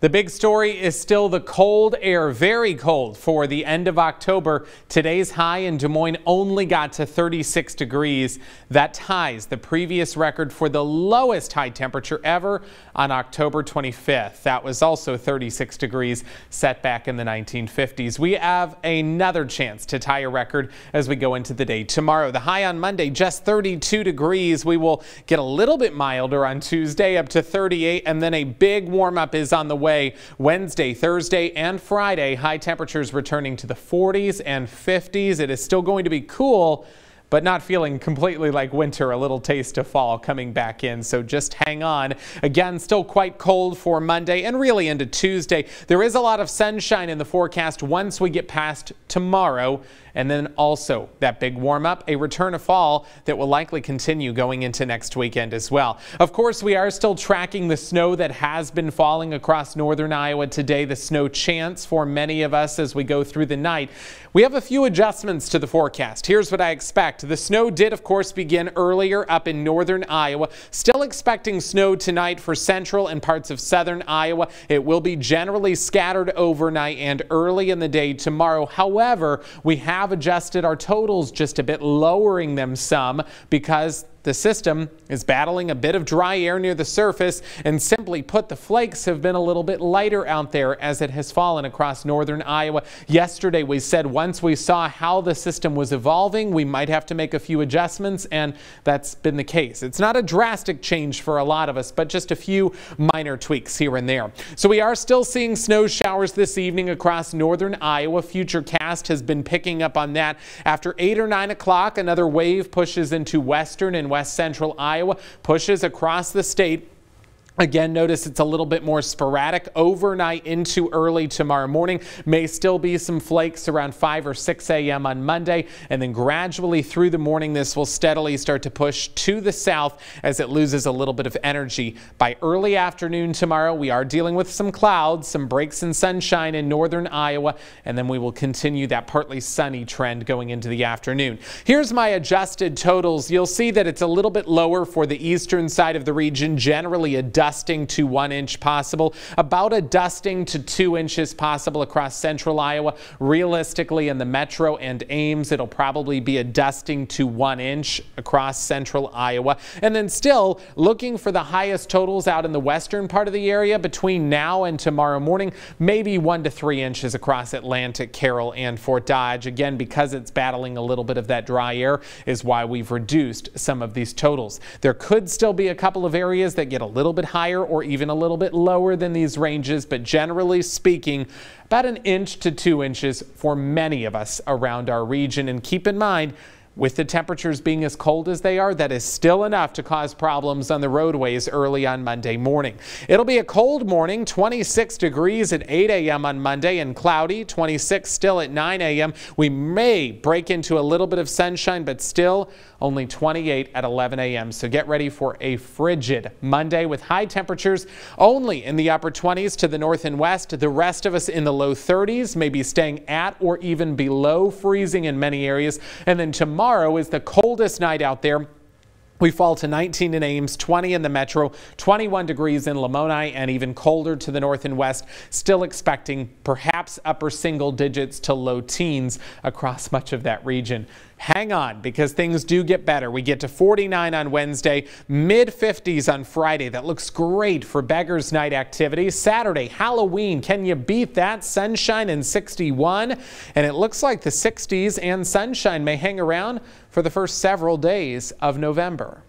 The big story is still the cold air, very cold for the end of October. Today's high in Des Moines only got to 36 degrees. That ties the previous record for the lowest high temperature ever on October 25th. That was also 36 degrees set back in the 1950s. We have another chance to tie a record as we go into the day tomorrow. The high on Monday, just 32 degrees. We will get a little bit milder on Tuesday up to 38 and then a big warm up is on the way Wednesday, Thursday, and Friday. High temperatures returning to the 40s and 50s. It is still going to be cool but not feeling completely like winter, a little taste of fall coming back in, so just hang on. Again, still quite cold for Monday and really into Tuesday. There is a lot of sunshine in the forecast once we get past tomorrow, and then also that big warm up, a return of fall that will likely continue going into next weekend as well. Of course, we are still tracking the snow that has been falling across northern Iowa today, the snow chance for many of us as we go through the night. We have a few adjustments to the forecast. Here's what I expect. The snow did, of course, begin earlier up in northern Iowa. Still expecting snow tonight for central and parts of southern Iowa. It will be generally scattered overnight and early in the day tomorrow. However, we have adjusted our totals just a bit, lowering them some because the system is battling a bit of dry air near the surface, and simply put, the flakes have been a little bit lighter out there as it has fallen across northern Iowa. Yesterday, we said once we saw how the system was evolving, we might have to make a few adjustments, and that's been the case. It's not a drastic change for a lot of us, but just a few minor tweaks here and there. So we are still seeing snow showers this evening across northern Iowa. Futurecast has been picking up on that. After 8 or 9 o'clock, another wave pushes into western and west central Iowa pushes across the state Again, notice it's a little bit more sporadic overnight into early tomorrow morning. May still be some flakes around 5 or 6 a.m. on Monday, and then gradually through the morning, this will steadily start to push to the south as it loses a little bit of energy. By early afternoon tomorrow, we are dealing with some clouds, some breaks in sunshine in northern Iowa, and then we will continue that partly sunny trend going into the afternoon. Here's my adjusted totals. You'll see that it's a little bit lower for the eastern side of the region, generally a dust dusting to one inch possible. About a dusting to two inches possible across central Iowa. Realistically, in the metro and Ames, it'll probably be a dusting to one inch across central Iowa. And then still looking for the highest totals out in the western part of the area between now and tomorrow morning, maybe one to three inches across Atlantic, Carroll, and Fort Dodge. Again, because it's battling a little bit of that dry air is why we've reduced some of these totals. There could still be a couple of areas that get a little bit higher higher or even a little bit lower than these ranges, but generally speaking, about an inch to two inches for many of us around our region. And keep in mind, with the temperatures being as cold as they are, that is still enough to cause problems on the roadways early on Monday morning. It'll be a cold morning, 26 degrees at 8 a.m. on Monday and cloudy, 26 still at 9 a.m. We may break into a little bit of sunshine, but still only 28 at 11 a.m. So get ready for a frigid Monday with high temperatures only in the upper 20s to the north and west. The rest of us in the low 30s, maybe staying at or even below freezing in many areas. And then tomorrow, tomorrow is the coldest night out there. We fall to 19 in Ames, 20 in the metro, 21 degrees in Lamoni, and even colder to the north and west. Still expecting perhaps upper single digits to low teens across much of that region hang on because things do get better. We get to 49 on Wednesday, mid 50s on Friday. That looks great for Beggar's Night activities. Saturday, Halloween. Can you beat that? Sunshine and 61. And it looks like the 60s and sunshine may hang around for the first several days of November.